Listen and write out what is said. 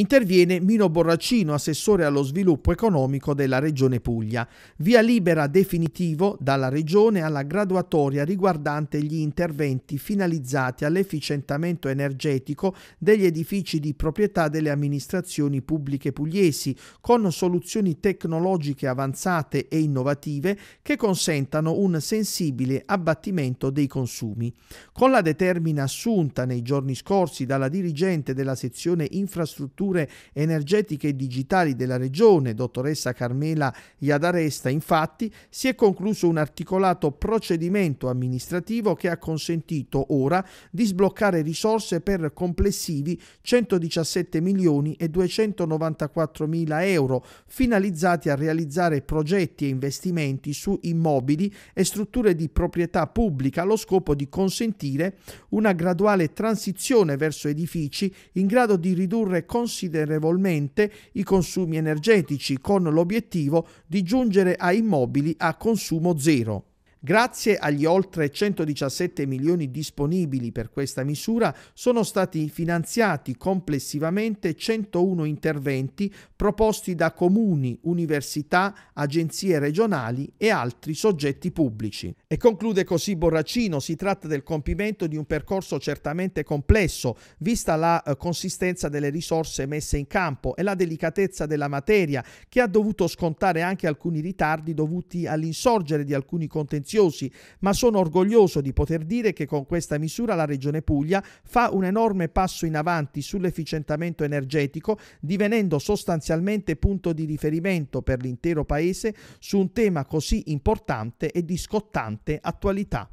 interviene Mino Borraccino, assessore allo sviluppo economico della Regione Puglia. Via libera definitivo dalla Regione alla graduatoria riguardante gli interventi finalizzati all'efficientamento energetico degli edifici di proprietà delle amministrazioni pubbliche pugliesi, con soluzioni tecnologiche avanzate e innovative che consentano un sensibile abbattimento dei consumi. Con la determina assunta nei giorni scorsi dalla dirigente della sezione infrastruttura infrastrutture energetiche e digitali della Regione, dottoressa Carmela Iadaresta, infatti, si è concluso un articolato procedimento amministrativo che ha consentito ora di sbloccare risorse per complessivi 117 milioni e 294 mila euro, finalizzati a realizzare progetti e investimenti su immobili e strutture di proprietà pubblica allo scopo di consentire una graduale transizione verso edifici in grado di ridurre consistentemente considerevolmente i consumi energetici con l'obiettivo di giungere a immobili a consumo zero. Grazie agli oltre 117 milioni disponibili per questa misura sono stati finanziati complessivamente 101 interventi proposti da comuni, università, agenzie regionali e altri soggetti pubblici. E conclude così Borracino, si tratta del compimento di un percorso certamente complesso, vista la eh, consistenza delle risorse messe in campo e la delicatezza della materia, che ha dovuto scontare anche alcuni ritardi dovuti all'insorgere di alcuni contenziosi ambiziosi, ma sono orgoglioso di poter dire che con questa misura la Regione Puglia fa un enorme passo in avanti sull'efficientamento energetico, divenendo sostanzialmente punto di riferimento per l'intero Paese su un tema così importante e di scottante attualità.